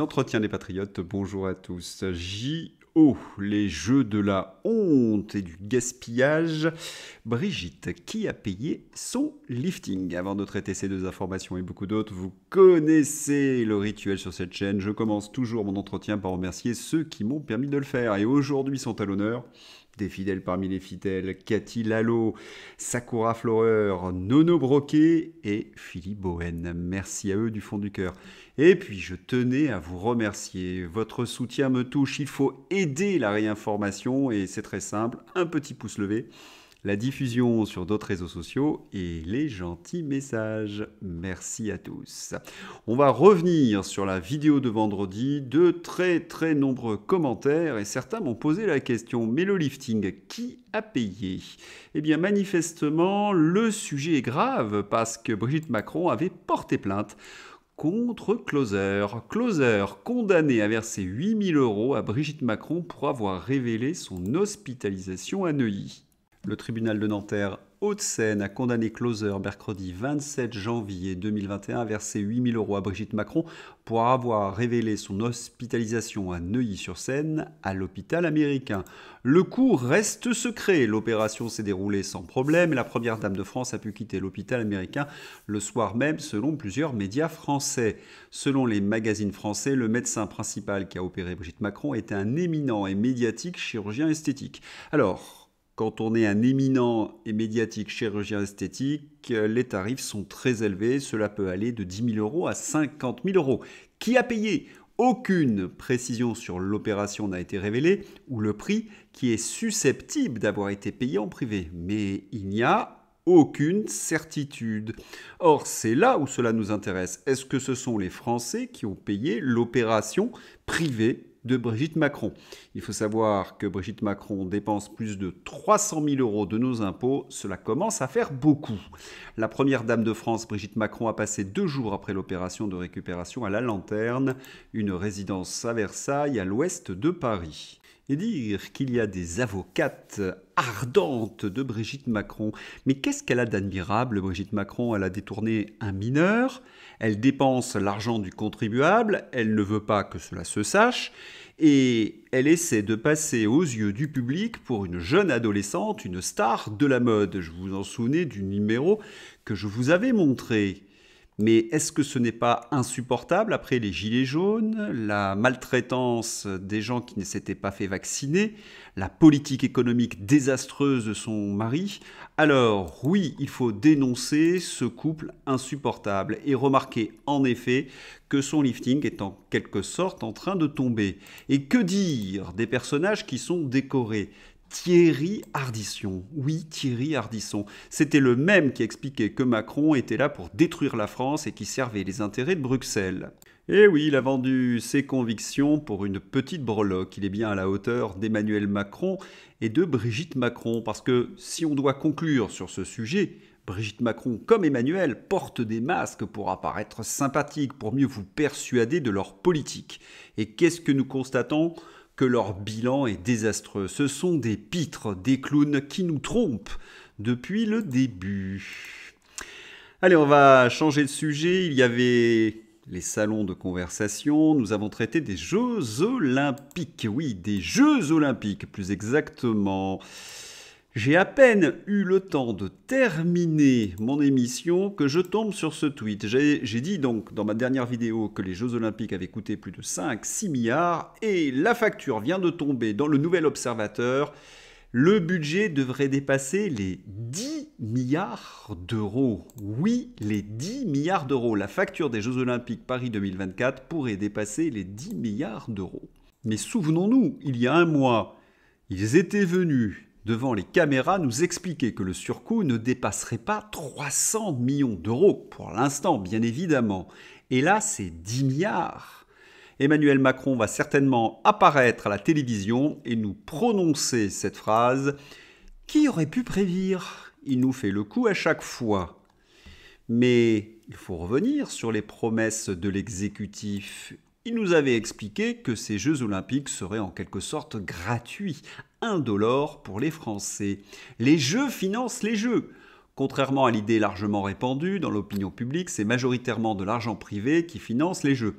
Entretien entretiens des patriotes. Bonjour à tous. J.O. Les jeux de la honte et du gaspillage. Brigitte, qui a payé son lifting Avant de traiter ces deux informations et beaucoup d'autres, vous connaissez le rituel sur cette chaîne. Je commence toujours mon entretien par remercier ceux qui m'ont permis de le faire. Et aujourd'hui sont à l'honneur des fidèles parmi les fidèles, Cathy Lalo, Sakura Floreur, Nono Broquet et Philippe Bohen. Merci à eux du fond du cœur. Et puis je tenais à vous remercier. Votre soutien me touche. Il faut aider la réinformation et c'est très simple. Un petit pouce levé la diffusion sur d'autres réseaux sociaux et les gentils messages. Merci à tous. On va revenir sur la vidéo de vendredi. De très très nombreux commentaires et certains m'ont posé la question, mais le lifting, qui a payé Eh bien manifestement, le sujet est grave parce que Brigitte Macron avait porté plainte contre Closer. Closer, condamné à verser 8000 euros à Brigitte Macron pour avoir révélé son hospitalisation à Neuilly. Le tribunal de Nanterre Haute-Seine a condamné Closer mercredi 27 janvier 2021 à verser 8000 euros à Brigitte Macron pour avoir révélé son hospitalisation à Neuilly-sur-Seine à l'hôpital américain. Le coup reste secret. L'opération s'est déroulée sans problème et la première dame de France a pu quitter l'hôpital américain le soir même selon plusieurs médias français. Selon les magazines français, le médecin principal qui a opéré Brigitte Macron était un éminent et médiatique chirurgien esthétique. Alors, quand on est un éminent et médiatique chirurgien esthétique, euh, les tarifs sont très élevés. Cela peut aller de 10 000 euros à 50 000 euros. Qui a payé aucune précision sur l'opération n'a été révélée ou le prix qui est susceptible d'avoir été payé en privé. Mais il n'y a aucune certitude. Or, c'est là où cela nous intéresse. Est-ce que ce sont les Français qui ont payé l'opération privée de Brigitte Macron. Il faut savoir que Brigitte Macron dépense plus de 300 000 euros de nos impôts. Cela commence à faire beaucoup. La première dame de France, Brigitte Macron, a passé deux jours après l'opération de récupération à La Lanterne, une résidence à Versailles, à l'ouest de Paris et dire qu'il y a des avocates ardentes de Brigitte Macron. Mais qu'est-ce qu'elle a d'admirable, Brigitte Macron Elle a détourné un mineur, elle dépense l'argent du contribuable, elle ne veut pas que cela se sache, et elle essaie de passer aux yeux du public pour une jeune adolescente, une star de la mode. Je vous en souvenez du numéro que je vous avais montré mais est-ce que ce n'est pas insupportable après les gilets jaunes, la maltraitance des gens qui ne s'étaient pas fait vacciner, la politique économique désastreuse de son mari Alors oui, il faut dénoncer ce couple insupportable et remarquer en effet que son lifting est en quelque sorte en train de tomber. Et que dire des personnages qui sont décorés Thierry Ardisson. Oui, Thierry Ardisson. C'était le même qui expliquait que Macron était là pour détruire la France et qui servait les intérêts de Bruxelles. Et eh oui, il a vendu ses convictions pour une petite breloque. Il est bien à la hauteur d'Emmanuel Macron et de Brigitte Macron, parce que si on doit conclure sur ce sujet, Brigitte Macron, comme Emmanuel, porte des masques pour apparaître sympathiques, pour mieux vous persuader de leur politique. Et qu'est-ce que nous constatons que leur bilan est désastreux. Ce sont des pitres, des clowns qui nous trompent depuis le début. Allez, on va changer de sujet. Il y avait les salons de conversation, nous avons traité des Jeux olympiques, oui, des Jeux olympiques plus exactement. J'ai à peine eu le temps de terminer mon émission que je tombe sur ce tweet. J'ai dit donc dans ma dernière vidéo que les Jeux Olympiques avaient coûté plus de 5-6 milliards et la facture vient de tomber dans le nouvel observateur. Le budget devrait dépasser les 10 milliards d'euros. Oui, les 10 milliards d'euros. La facture des Jeux Olympiques Paris 2024 pourrait dépasser les 10 milliards d'euros. Mais souvenons-nous, il y a un mois, ils étaient venus devant les caméras nous expliquer que le surcoût ne dépasserait pas 300 millions d'euros, pour l'instant bien évidemment. Et là, c'est 10 milliards. Emmanuel Macron va certainement apparaître à la télévision et nous prononcer cette phrase Qui aurait pu prévenir Il nous fait le coup à chaque fois. Mais il faut revenir sur les promesses de l'exécutif il nous avait expliqué que ces Jeux olympiques seraient en quelque sorte gratuits, indolores pour les Français. Les Jeux financent les Jeux. Contrairement à l'idée largement répandue dans l'opinion publique, c'est majoritairement de l'argent privé qui finance les Jeux.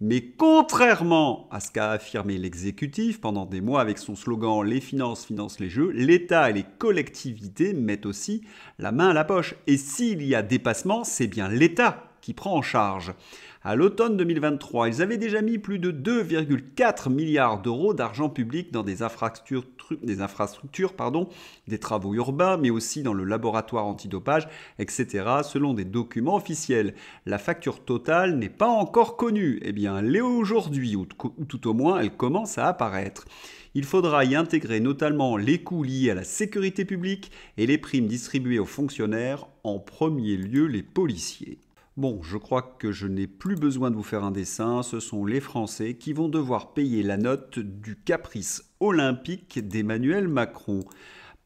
Mais contrairement à ce qu'a affirmé l'exécutif pendant des mois avec son slogan Les finances financent les Jeux, l'État et les collectivités mettent aussi la main à la poche. Et s'il y a dépassement, c'est bien l'État qui prend en charge. À l'automne 2023, ils avaient déjà mis plus de 2,4 milliards d'euros d'argent public dans des infrastructures, des, des travaux urbains, mais aussi dans le laboratoire antidopage, etc., selon des documents officiels. La facture totale n'est pas encore connue. Eh bien, elle aujourd'hui, ou tout au moins, elle commence à apparaître. Il faudra y intégrer notamment les coûts liés à la sécurité publique et les primes distribuées aux fonctionnaires, en premier lieu les policiers. Bon, je crois que je n'ai plus besoin de vous faire un dessin, ce sont les Français qui vont devoir payer la note du caprice olympique d'Emmanuel Macron.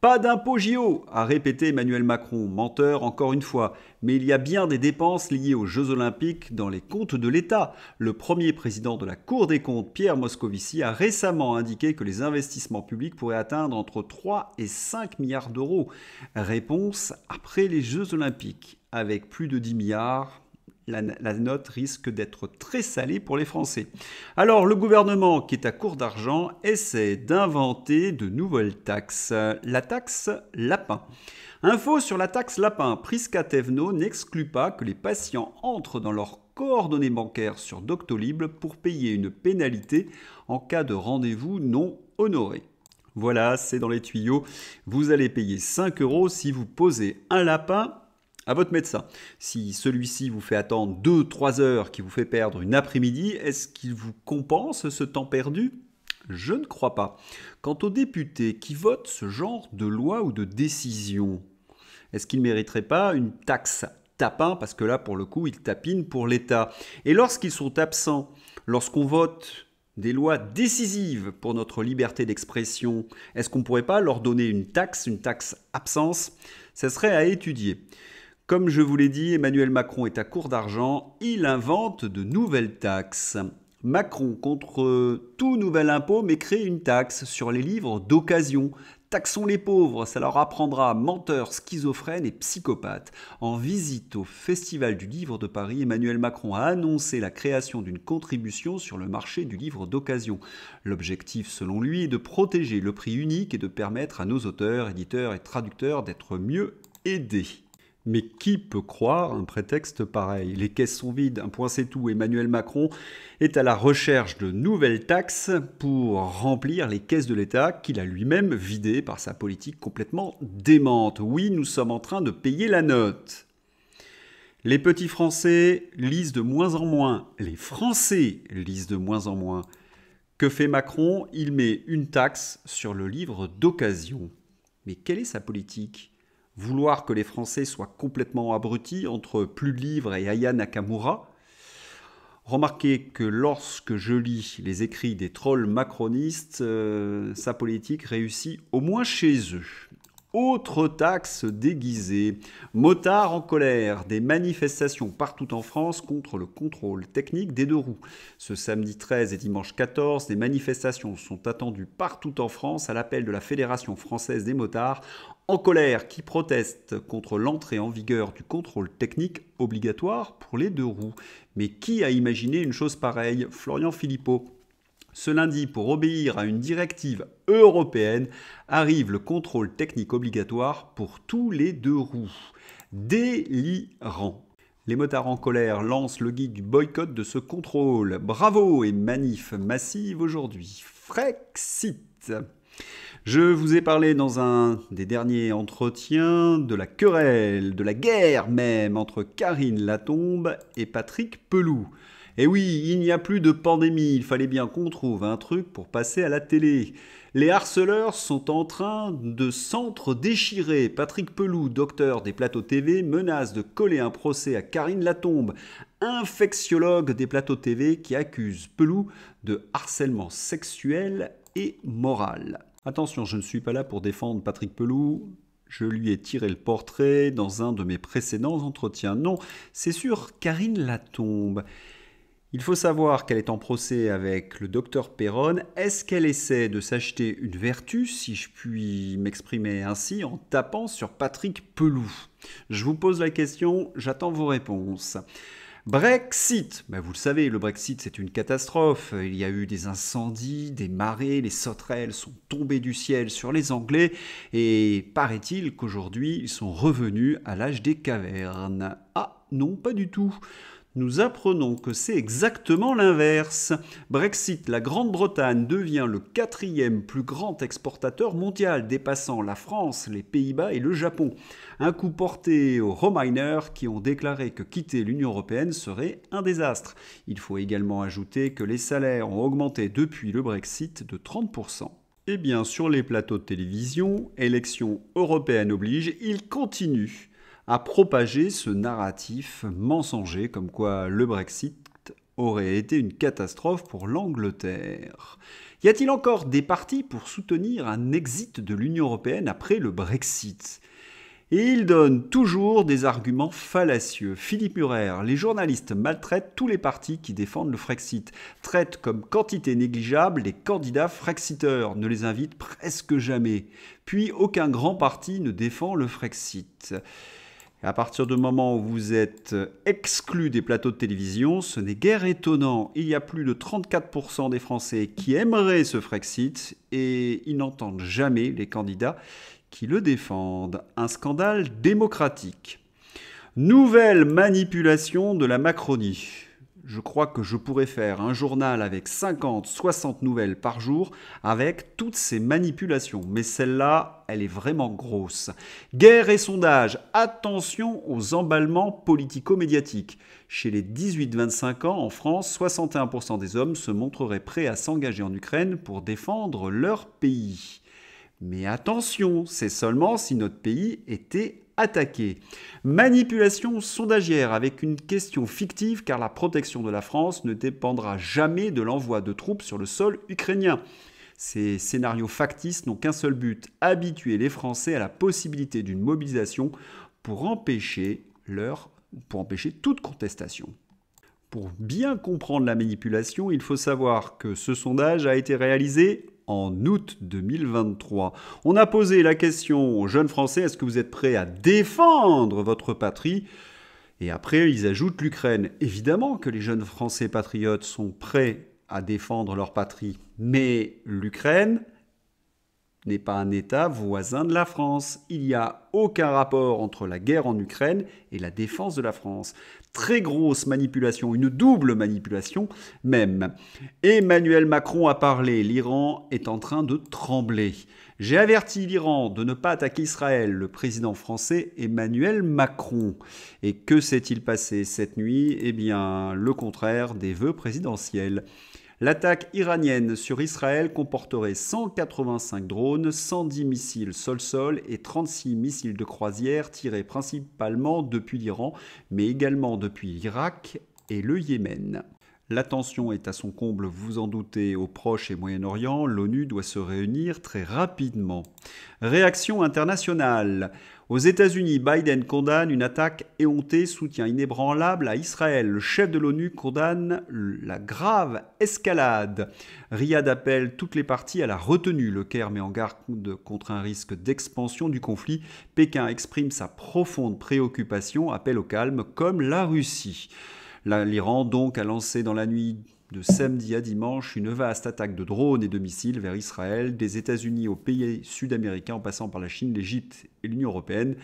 Pas d'impôt JO, a répété Emmanuel Macron, menteur encore une fois, mais il y a bien des dépenses liées aux Jeux olympiques dans les comptes de l'État. Le premier président de la Cour des comptes, Pierre Moscovici, a récemment indiqué que les investissements publics pourraient atteindre entre 3 et 5 milliards d'euros. Réponse après les Jeux olympiques avec plus de 10 milliards, la, note risque d'être très salée pour les Français. Alors le gouvernement, qui est à court d'argent, essaie d'inventer de nouvelles taxes. La taxe lapin. Info sur la taxe lapin. Prisca Tevno n'exclut pas que les patients entrent dans leurs coordonnées bancaires sur Doctolib pour payer une pénalité en cas de rendez-vous non honoré. Voilà, c'est dans les tuyaux. Vous allez payer 5 euros si vous posez un lapin à votre médecin. Si celui-ci vous fait attendre 2-3 heures, qui vous fait perdre une après-midi, est-ce qu'il vous compense ce temps perdu Je ne crois pas. Quant aux députés qui votent ce genre de loi ou de décision, est-ce qu'ils ne mériteraient pas une taxe tapin Parce que là, pour le coup, ils tapinent pour l'État. Et lorsqu'ils sont absents, lorsqu'on vote des lois décisives pour notre liberté d'expression, est-ce qu'on ne pourrait pas leur donner une taxe, une taxe absence Ce serait à étudier. Comme je vous l'ai dit, Emmanuel Macron est à court d'argent, il invente de nouvelles taxes. Macron contre tout nouvel impôt, mais crée une taxe sur les livres d'occasion. Taxons les pauvres, ça leur apprendra menteurs, schizophrènes et psychopathes. En visite au Festival du Livre de Paris, Emmanuel Macron a annoncé la création d'une contribution sur le marché du livre d'occasion. L'objectif, selon lui, est de protéger le prix unique et de permettre à nos auteurs, éditeurs et traducteurs d'être mieux aidés. Mais qui peut croire un prétexte pareil Les caisses sont vides, un point c'est tout. Emmanuel Macron est à la recherche de nouvelles taxes pour remplir les caisses de l'État qu'il a lui-même vidées par sa politique complètement démente. Oui, nous sommes en train de payer la note. Les petits Français lisent de moins en moins. Les Français lisent de moins en moins. Que fait Macron Il met une taxe sur le livre d'occasion. Mais quelle est sa politique vouloir que les Français soient complètement abrutis entre Plus de livres et Aya Nakamura. Remarquez que lorsque je lis les écrits des trolls macronistes, euh, sa politique réussit au moins chez eux. Autre taxe déguisée. Motards en colère. Des manifestations partout en France contre le contrôle technique des deux roues. Ce samedi 13 et dimanche 14, des manifestations sont attendues partout en France à l'appel de la Fédération française des motards en colère qui proteste contre l'entrée en vigueur du contrôle technique obligatoire pour les deux roues. Mais qui a imaginé une chose pareille Florian Philippot. Ce lundi, pour obéir à une directive européenne, arrive le contrôle technique obligatoire pour tous les deux roues. Délirant. Les motards en colère lancent le guide du boycott de ce contrôle. Bravo et manif massive aujourd'hui. Frexit. Je vous ai parlé dans un des derniers entretiens de la querelle, de la guerre même entre Karine Latombe et Patrick Peloux. Et eh oui, il n'y a plus de pandémie, il fallait bien qu'on trouve un truc pour passer à la télé. Les harceleurs sont en train de s'entre déchirer. Patrick Peloux, docteur des plateaux TV, menace de coller un procès à Karine Latombe, infectiologue des plateaux TV qui accuse Pelou de harcèlement sexuel et moral. Attention, je ne suis pas là pour défendre Patrick Pelou. Je lui ai tiré le portrait dans un de mes précédents entretiens. Non, c'est sur Karine Latombe. Il faut savoir qu'elle est en procès avec le docteur Perron. Est-ce qu'elle essaie de s'acheter une vertu, si je puis m'exprimer ainsi, en tapant sur Patrick Peloux Je vous pose la question, j'attends vos réponses. Brexit. Ben, vous le savez, le Brexit, c'est une catastrophe. Il y a eu des incendies, des marées, les sauterelles sont tombées du ciel sur les Anglais et paraît-il qu'aujourd'hui, ils sont revenus à l'âge des cavernes. Ah non, pas du tout nous apprenons que c'est exactement l'inverse. Brexit, la Grande-Bretagne devient le quatrième plus grand exportateur mondial, dépassant la France, les Pays-Bas et le Japon. Un coup porté aux Rominers qui ont déclaré que quitter l'Union européenne serait un désastre. Il faut également ajouter que les salaires ont augmenté depuis le Brexit de 30%. Eh bien, sur les plateaux de télévision, élections européennes oblige, il continue à propager ce narratif mensonger comme quoi le Brexit aurait été une catastrophe pour l'Angleterre. Y a-t-il encore des partis pour soutenir un exit de l'Union européenne après le Brexit et il donne toujours des arguments fallacieux. Philippe Murer, les journalistes maltraitent tous les partis qui défendent le Frexit, traitent comme quantité négligeable les candidats frexiteurs, ne les invitent presque jamais. Puis aucun grand parti ne défend le Frexit. À partir du moment où vous êtes exclu des plateaux de télévision, ce n'est guère étonnant. Il y a plus de 34% des Français qui aimeraient ce Frexit et ils n'entendent jamais les candidats qui le défendent. Un scandale démocratique. Nouvelle manipulation de la Macronie je crois que je pourrais faire un journal avec 50, 60 nouvelles par jour avec toutes ces manipulations. Mais celle-là, elle est vraiment grosse. Guerre et sondage, attention aux emballements politico-médiatiques. Chez les 18-25 ans en France, 61% des hommes se montreraient prêts à s'engager en Ukraine pour défendre leur pays. Mais attention, c'est seulement si notre pays était Attaquer, Manipulation sondagière avec une question fictive car la protection de la France ne dépendra jamais de l'envoi de troupes sur le sol ukrainien. Ces scénarios factices n'ont qu'un seul but, habituer les Français à la possibilité d'une mobilisation pour empêcher, leur, pour empêcher toute contestation. Pour bien comprendre la manipulation, il faut savoir que ce sondage a été réalisé en août 2023. On a posé la question aux jeunes Français, est-ce que vous êtes prêts à défendre votre patrie Et après, ils ajoutent l'Ukraine. Évidemment que les jeunes Français patriotes sont prêts à défendre leur patrie, mais l'Ukraine n'est pas un État voisin de la France. Il n'y a aucun rapport entre la guerre en Ukraine et la défense de la France très grosse manipulation, une double manipulation même. Emmanuel Macron a parlé, l'Iran est en train de trembler. J'ai averti l'Iran de ne pas attaquer Israël, le président français Emmanuel Macron. Et que s'est-il passé cette nuit Eh bien, le contraire des vœux présidentiels. L'attaque iranienne sur Israël comporterait 185 drones, 110 missiles sol-sol et 36 missiles de croisière tirés principalement depuis l'Iran, mais également depuis l'Irak et le Yémen. L'attention est à son comble, vous en doutez, au Proche et Moyen-Orient. L'ONU doit se réunir très rapidement. Réaction internationale. Aux États-Unis, Biden condamne une attaque éhontée, soutien inébranlable à Israël. Le chef de l'ONU condamne la grave escalade. Riyad appelle toutes les parties à la retenue. Le Caire met en garde contre un risque d'expansion du conflit. Pékin exprime sa profonde préoccupation, appelle au calme, comme la Russie. L'Iran donc a lancé dans la nuit de samedi à dimanche une vaste attaque de drones et de missiles vers Israël, des États-Unis aux pays sud-américains en passant par la Chine, l'Égypte et l'Union européenne.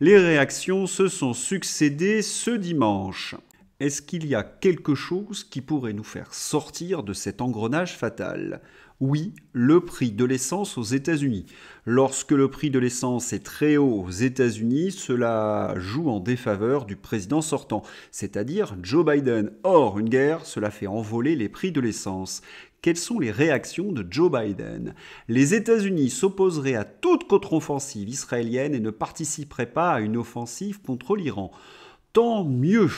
Les réactions se sont succédées ce dimanche. Est-ce qu'il y a quelque chose qui pourrait nous faire sortir de cet engrenage fatal oui, le prix de l'essence aux États-Unis. Lorsque le prix de l'essence est très haut aux États-Unis, cela joue en défaveur du président sortant, c'est-à-dire Joe Biden. Or, une guerre, cela fait envoler les prix de l'essence. Quelles sont les réactions de Joe Biden Les États-Unis s'opposeraient à toute contre-offensive israélienne et ne participeraient pas à une offensive contre l'Iran tant mieux.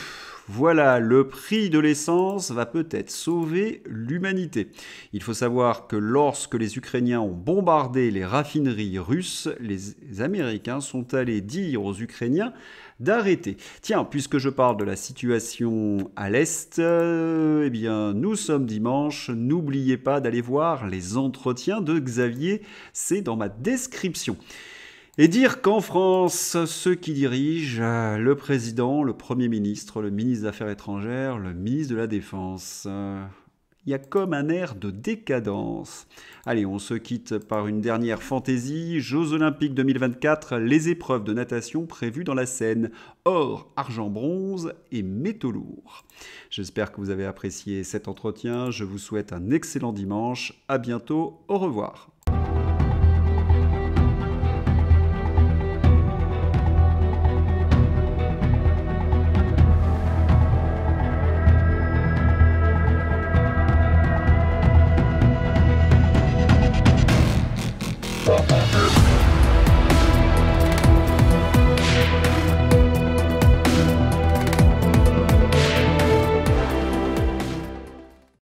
Voilà, le prix de l'essence va peut-être sauver l'humanité. Il faut savoir que lorsque les Ukrainiens ont bombardé les raffineries russes, les Américains sont allés dire aux Ukrainiens d'arrêter. Tiens, puisque je parle de la situation à l'Est, euh, eh bien, nous sommes dimanche. N'oubliez pas d'aller voir les entretiens de Xavier. C'est dans ma description et dire qu'en France, ceux qui dirigent, euh, le président, le Premier ministre, le ministre des Affaires étrangères, le ministre de la Défense, euh, il y a comme un air de décadence. Allez, on se quitte par une dernière fantaisie, Jeux olympiques 2024, les épreuves de natation prévues dans la Seine, or, argent, bronze et métaux lourds. J'espère que vous avez apprécié cet entretien, je vous souhaite un excellent dimanche, à bientôt, au revoir.